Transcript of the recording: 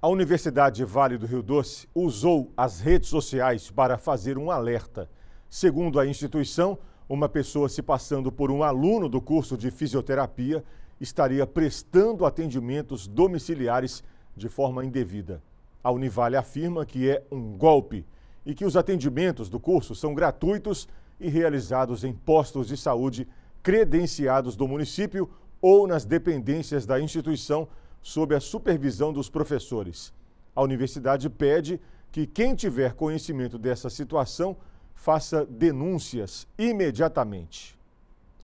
A Universidade Vale do Rio Doce usou as redes sociais para fazer um alerta. Segundo a instituição, uma pessoa se passando por um aluno do curso de fisioterapia estaria prestando atendimentos domiciliares de forma indevida. A Univale afirma que é um golpe e que os atendimentos do curso são gratuitos e realizados em postos de saúde credenciados do município ou nas dependências da instituição sob a supervisão dos professores. A universidade pede que quem tiver conhecimento dessa situação faça denúncias imediatamente.